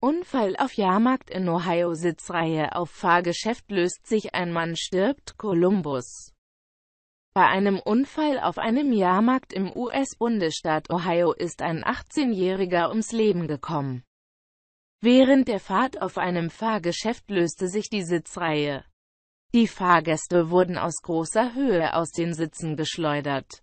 Unfall auf Jahrmarkt in Ohio Sitzreihe auf Fahrgeschäft löst sich ein Mann stirbt, Columbus. Bei einem Unfall auf einem Jahrmarkt im US-Bundesstaat Ohio ist ein 18-Jähriger ums Leben gekommen. Während der Fahrt auf einem Fahrgeschäft löste sich die Sitzreihe. Die Fahrgäste wurden aus großer Höhe aus den Sitzen geschleudert.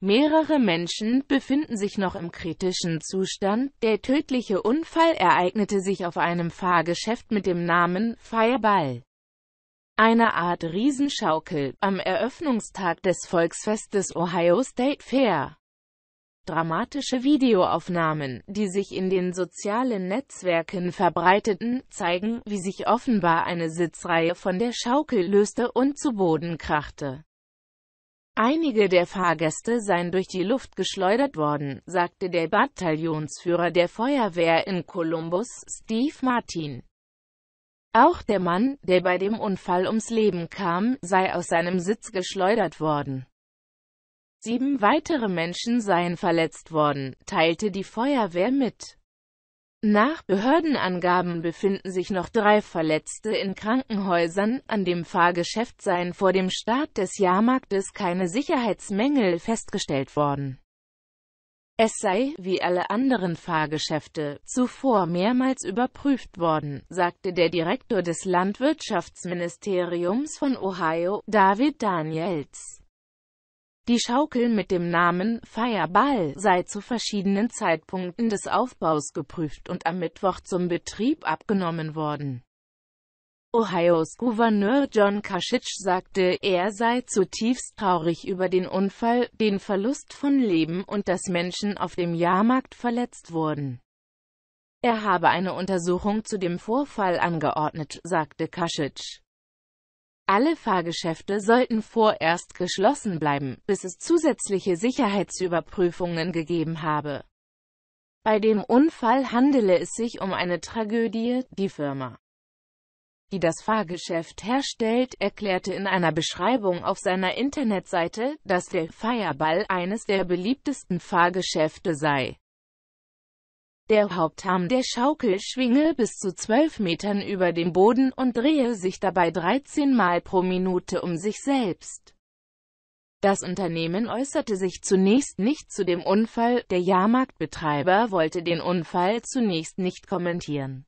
Mehrere Menschen befinden sich noch im kritischen Zustand. Der tödliche Unfall ereignete sich auf einem Fahrgeschäft mit dem Namen Fireball. Eine Art Riesenschaukel am Eröffnungstag des Volksfestes Ohio State Fair. Dramatische Videoaufnahmen, die sich in den sozialen Netzwerken verbreiteten, zeigen, wie sich offenbar eine Sitzreihe von der Schaukel löste und zu Boden krachte. Einige der Fahrgäste seien durch die Luft geschleudert worden, sagte der Bataillonsführer der Feuerwehr in Columbus, Steve Martin. Auch der Mann, der bei dem Unfall ums Leben kam, sei aus seinem Sitz geschleudert worden. Sieben weitere Menschen seien verletzt worden, teilte die Feuerwehr mit. Nach Behördenangaben befinden sich noch drei Verletzte in Krankenhäusern, an dem Fahrgeschäft seien vor dem Start des Jahrmarktes keine Sicherheitsmängel festgestellt worden. Es sei, wie alle anderen Fahrgeschäfte, zuvor mehrmals überprüft worden, sagte der Direktor des Landwirtschaftsministeriums von Ohio, David Daniels. Die Schaukel mit dem Namen Fireball sei zu verschiedenen Zeitpunkten des Aufbaus geprüft und am Mittwoch zum Betrieb abgenommen worden. Ohios Gouverneur John Kasich sagte, er sei zutiefst traurig über den Unfall, den Verlust von Leben und dass Menschen auf dem Jahrmarkt verletzt wurden. Er habe eine Untersuchung zu dem Vorfall angeordnet, sagte Kasich. Alle Fahrgeschäfte sollten vorerst geschlossen bleiben, bis es zusätzliche Sicherheitsüberprüfungen gegeben habe. Bei dem Unfall handele es sich um eine Tragödie, die Firma, die das Fahrgeschäft herstellt, erklärte in einer Beschreibung auf seiner Internetseite, dass der Fireball eines der beliebtesten Fahrgeschäfte sei. Der Hauptarm der Schaukel schwinge bis zu 12 Metern über dem Boden und drehe sich dabei 13 Mal pro Minute um sich selbst. Das Unternehmen äußerte sich zunächst nicht zu dem Unfall, der Jahrmarktbetreiber wollte den Unfall zunächst nicht kommentieren.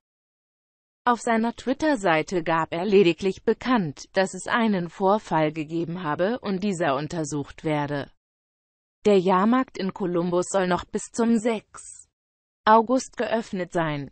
Auf seiner Twitter-Seite gab er lediglich bekannt, dass es einen Vorfall gegeben habe und dieser untersucht werde. Der Jahrmarkt in Kolumbus soll noch bis zum 6. August geöffnet sein